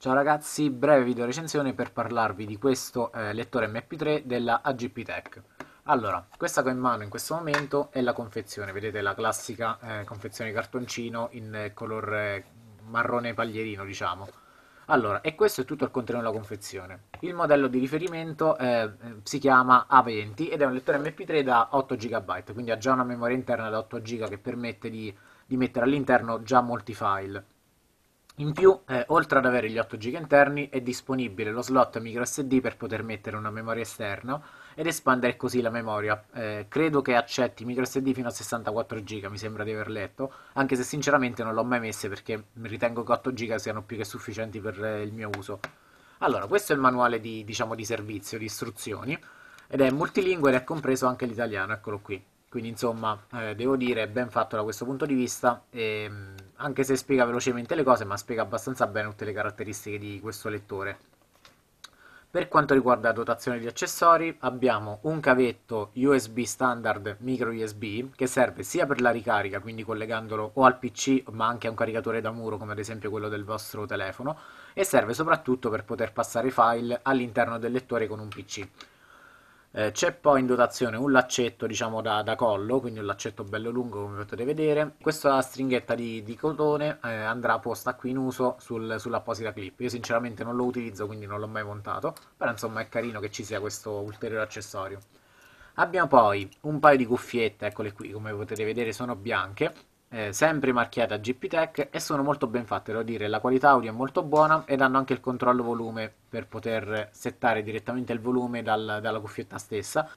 Ciao ragazzi, breve video recensione per parlarvi di questo eh, lettore MP3 della AGP Tech. Allora, questa che ho in mano in questo momento è la confezione, vedete la classica eh, confezione cartoncino in eh, color eh, marrone paglierino, diciamo. Allora, e questo è tutto il contenuto della confezione. Il modello di riferimento eh, eh, si chiama A20 ed è un lettore MP3 da 8 GB, quindi ha già una memoria interna da 8 GB che permette di, di mettere all'interno già molti file. In più, eh, oltre ad avere gli 8 GB interni, è disponibile lo slot microSD per poter mettere una memoria esterna ed espandere così la memoria. Eh, credo che accetti microSD fino a 64 GB, mi sembra di aver letto, anche se sinceramente non l'ho mai messo perché ritengo che 8 GB siano più che sufficienti per eh, il mio uso. Allora, questo è il manuale di, diciamo, di servizio, di istruzioni, ed è multilingue ed è compreso anche l'italiano, eccolo qui. Quindi insomma, eh, devo dire, ben fatto da questo punto di vista. E, ehm, anche se spiega velocemente le cose, ma spiega abbastanza bene tutte le caratteristiche di questo lettore. Per quanto riguarda la dotazione di accessori, abbiamo un cavetto USB standard micro USB che serve sia per la ricarica, quindi collegandolo o al PC ma anche a un caricatore da muro come ad esempio quello del vostro telefono, e serve soprattutto per poter passare file all'interno del lettore con un PC eh, c'è poi in dotazione un laccetto diciamo da, da, collo, quindi un laccetto bello lungo come potete vedere. Questa stringhetta di, di cotone eh, andrà posta qui in uso sul, sull'apposita clip. Io sinceramente non lo utilizzo quindi non l'ho mai montato, però insomma è carino che ci sia questo ulteriore accessorio. Abbiamo poi un paio di cuffiette, eccole qui come potete vedere sono bianche eh, sempre marchiata GPTech e sono molto ben fatte, devo dire, la qualità audio è molto buona ed hanno anche il controllo volume per poter settare direttamente il volume dal, dalla cuffietta stessa.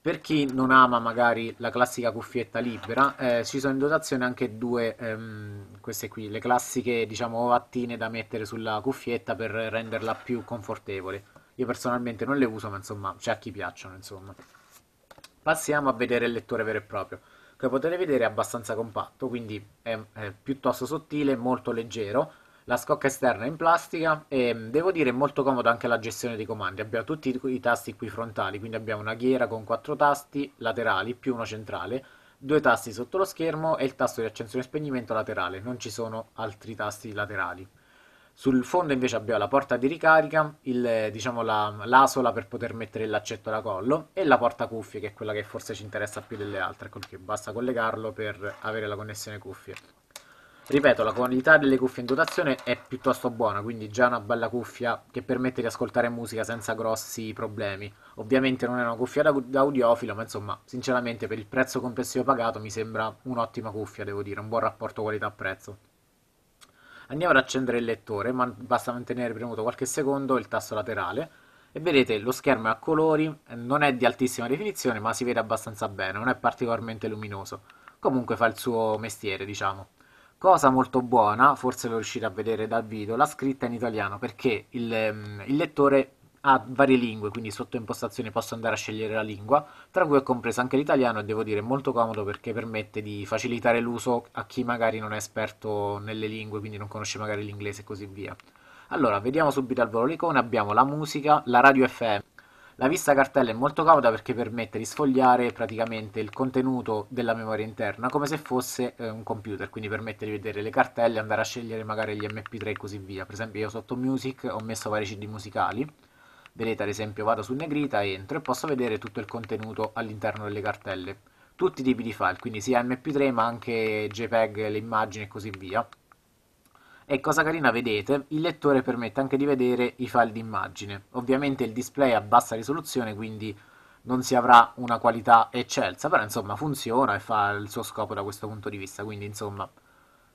Per chi non ama magari la classica cuffietta libera, eh, ci sono in dotazione anche due, ehm, queste qui, le classiche diciamo ovattine da mettere sulla cuffietta per renderla più confortevole. Io personalmente non le uso, ma insomma c'è a chi piacciono, insomma. Passiamo a vedere il lettore vero e proprio come potete vedere è abbastanza compatto, quindi è, è piuttosto sottile, molto leggero, la scocca esterna è in plastica e mm, devo dire è molto comodo anche la gestione dei comandi, abbiamo tutti i tasti qui frontali, quindi abbiamo una ghiera con quattro tasti laterali più uno centrale, due tasti sotto lo schermo e il tasto di accensione e spegnimento laterale, non ci sono altri tasti laterali. Sul fondo invece abbiamo la porta di ricarica, il, diciamo la, l'asola per poter mettere il laccetto da collo e la porta cuffie che è quella che forse ci interessa più delle altre, ecco, perché basta collegarlo per avere la connessione cuffie. Ripeto, la qualità delle cuffie in dotazione è piuttosto buona, quindi già una bella cuffia che permette di ascoltare musica senza grossi problemi. Ovviamente non è una cuffia da, da audiofilo, ma insomma, sinceramente per il prezzo complessivo pagato mi sembra un'ottima cuffia, devo dire, un buon rapporto qualità-prezzo andiamo ad accendere il lettore, ma basta mantenere premuto qualche secondo il tasto laterale e vedete lo schermo è a colori, non è di altissima definizione ma si vede abbastanza bene, non è particolarmente luminoso, comunque fa il suo mestiere diciamo. Cosa molto buona, forse lo riuscite a vedere dal video, la scritta in italiano perché il, ehm, il lettore ha varie lingue, quindi sotto impostazione posso andare a scegliere la lingua, tra cui è compreso anche l'italiano e devo dire è molto comodo perché permette di facilitare l'uso a chi magari non è esperto nelle lingue, quindi non conosce magari l'inglese e così via. Allora, vediamo subito al volo l'icona, abbiamo la musica, la radio FM. La vista cartella è molto comoda perché permette di sfogliare praticamente il contenuto della memoria interna come se fosse eh, un computer, quindi permette di vedere le cartelle, andare a scegliere magari gli MP3 e così via. Per esempio io sotto Music ho messo vari CD musicali Vedete ad esempio vado su Negrita, entro e posso vedere tutto il contenuto all'interno delle cartelle. Tutti i tipi di file, quindi sia MP3 ma anche JPEG, le immagini e così via. E cosa carina vedete, il lettore permette anche di vedere i file di immagine. Ovviamente il display è a bassa risoluzione, quindi non si avrà una qualità eccelsa, però insomma funziona e fa il suo scopo da questo punto di vista, quindi insomma,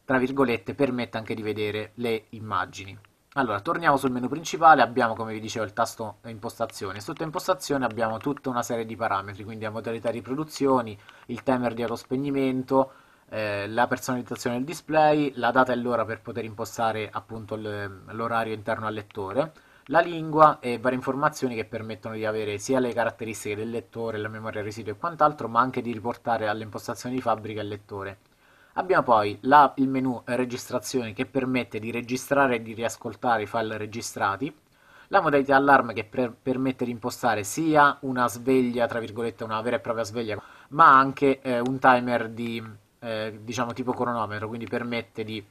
tra virgolette, permette anche di vedere le immagini. Allora, torniamo sul menu principale, abbiamo come vi dicevo il tasto impostazione. Sotto impostazione abbiamo tutta una serie di parametri, quindi la modalità di produzioni, il timer di spegnimento, eh, la personalizzazione del display, la data e l'ora per poter impostare appunto l'orario interno al lettore, la lingua e varie informazioni che permettono di avere sia le caratteristiche del lettore, la memoria residua e quant'altro, ma anche di riportare alle impostazioni di fabbrica il lettore. Abbiamo poi la, il menu registrazione che permette di registrare e di riascoltare i file registrati, la modalità allarme che per permette di impostare sia una sveglia, tra virgolette, una vera e propria sveglia, ma anche eh, un timer di, eh, diciamo, tipo cronometro, quindi permette di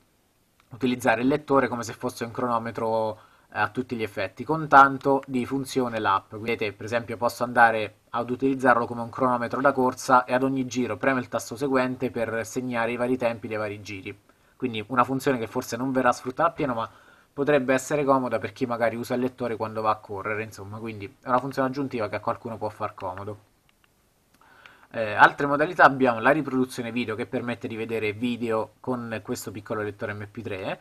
utilizzare il lettore come se fosse un cronometro a tutti gli effetti, con tanto di funzione l'app. Vedete, per esempio, posso andare ad utilizzarlo come un cronometro da corsa e ad ogni giro premo il tasto seguente per segnare i vari tempi dei vari giri. Quindi una funzione che forse non verrà sfruttata appieno, ma potrebbe essere comoda per chi magari usa il lettore quando va a correre, insomma, quindi è una funzione aggiuntiva che a qualcuno può far comodo. Eh, altre modalità abbiamo la riproduzione video che permette di vedere video con questo piccolo lettore MP3,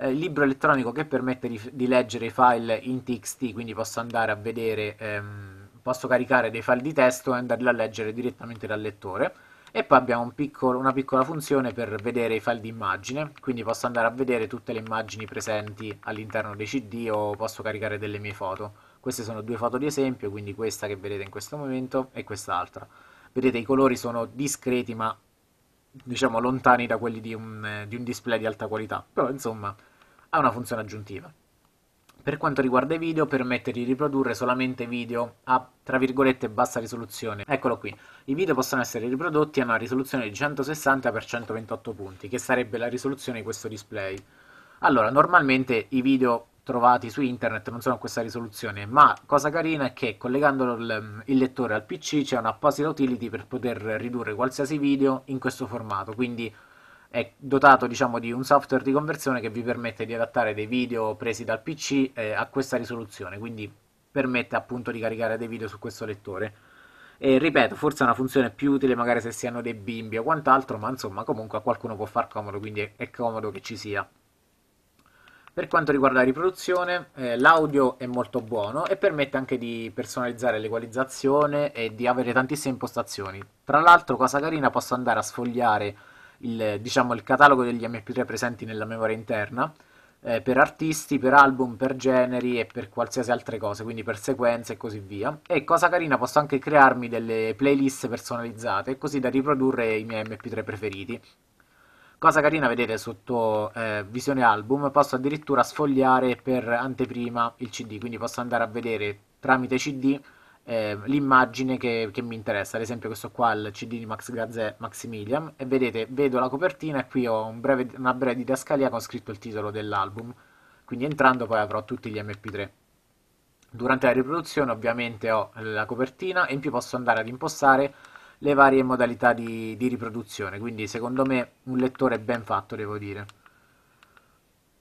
eh, libro elettronico che permette di, di, leggere i file in txt, quindi posso andare a vedere, ehm, posso caricare dei file di testo e andarli a leggere direttamente dal lettore. E poi abbiamo un piccolo, una piccola funzione per vedere i file di immagine, quindi posso andare a vedere tutte le immagini presenti all'interno dei CD o posso caricare delle mie foto. Queste sono due foto di esempio, quindi questa che vedete in questo momento e quest'altra. Vedete i colori sono discreti ma diciamo lontani da quelli di un, eh, di un display di alta qualità, però insomma ha una funzione aggiuntiva. Per quanto riguarda i video, permette di riprodurre solamente video a, tra virgolette, bassa risoluzione. Eccolo qui. I video possono essere riprodotti a una risoluzione di 160x128 punti, che sarebbe la risoluzione di questo display. Allora, normalmente i video trovati su internet non sono a questa risoluzione, ma cosa carina è che collegando il, il lettore al PC c'è un'apposita utility per poter ridurre qualsiasi video in questo formato, quindi è dotato diciamo, di un software di conversione che vi permette di adattare dei video presi dal PC eh, a questa risoluzione, quindi permette appunto di caricare dei video su questo lettore. E ripeto, forse è una funzione più utile magari se si hanno dei bimbi o quant'altro, ma insomma comunque a qualcuno può far comodo, quindi è, comodo che ci sia. Per quanto riguarda la riproduzione, eh, l'audio è molto buono e permette anche di personalizzare l'equalizzazione e di avere tantissime impostazioni. Tra l'altro, cosa carina, posso andare a sfogliare il, diciamo, il catalogo degli MP3 presenti nella memoria interna eh, per artisti, per album, per generi e per qualsiasi altra cosa, quindi per sequenze e così via. E cosa carina, posso anche crearmi delle playlist personalizzate, così da riprodurre i miei MP3 preferiti. Cosa carina, vedete sotto eh, visione album, posso addirittura sfogliare per anteprima il CD, quindi posso andare a vedere tramite CD eh, l'immagine che, che, mi interessa, ad esempio questo qua è il CD di Max Gazzè Maximilian e vedete, vedo la copertina e qui ho un breve, una breve didascalia con scritto il titolo dell'album, quindi entrando poi avrò tutti gli MP3. Durante la riproduzione ovviamente ho la copertina e in più posso andare ad impostare le varie modalità di, di riproduzione, quindi secondo me un lettore ben fatto devo dire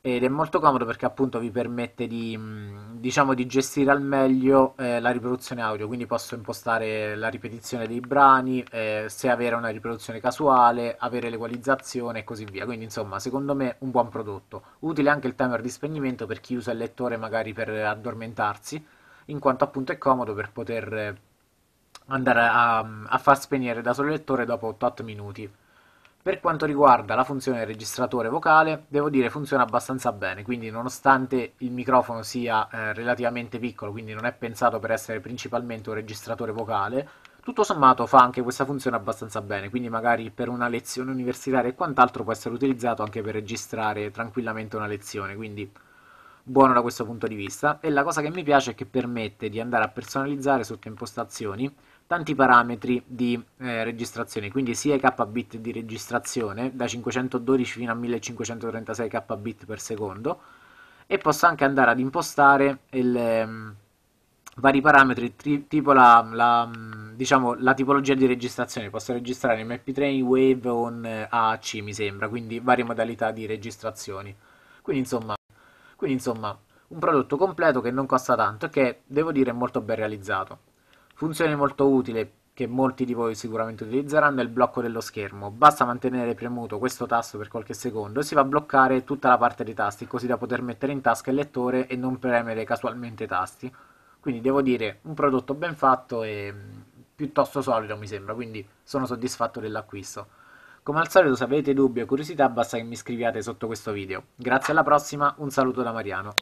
ed è molto comodo perché appunto vi permette di, mm, diciamo di gestire al meglio eh, la riproduzione audio, quindi posso impostare la ripetizione dei brani, eh, se avere una riproduzione casuale, avere l'equalizzazione e così via. Quindi insomma, secondo me un buon prodotto. Utile anche il timer di spegnimento per chi usa il lettore magari per addormentarsi, in quanto appunto è comodo per poter eh, andare a, a far spegnere da solo il lettore dopo 8-8 minuti. Per quanto riguarda la funzione registratore vocale, devo dire funziona abbastanza bene, quindi nonostante il microfono sia eh, relativamente piccolo, quindi non è pensato per essere principalmente un registratore vocale, tutto sommato fa anche questa funzione abbastanza bene, quindi magari per una lezione universitaria e quant'altro può essere utilizzato anche per registrare tranquillamente una lezione, quindi buono da questo punto di vista. E la cosa che mi piace è che permette di andare a personalizzare sotto impostazioni tanti parametri di eh, registrazione, quindi sia i kbit di registrazione da 512 fino a 1536 kbit per secondo e posso anche andare ad impostare il, um, vari parametri tri- tipo la, la, diciamo, la, tipologia di registrazione, posso registrare MP3, Wave o eh, AAC mi sembra, quindi varie modalità di registrazioni. Quindi insomma, quindi insomma un prodotto completo che non costa tanto e che devo dire è molto ben realizzato. Funzione molto utile che molti di voi sicuramente utilizzeranno è il blocco dello schermo. Basta mantenere premuto questo tasto per qualche secondo e si va a bloccare tutta la parte dei tasti, così da poter mettere in tasca il lettore e non premere casualmente i tasti. Quindi devo dire, un prodotto ben fatto e mm, piuttosto solido mi sembra, quindi sono soddisfatto dell'acquisto. Come al solito se avete dubbi o curiosità basta che mi scriviate sotto questo video. Grazie alla prossima, un saluto da Mariano.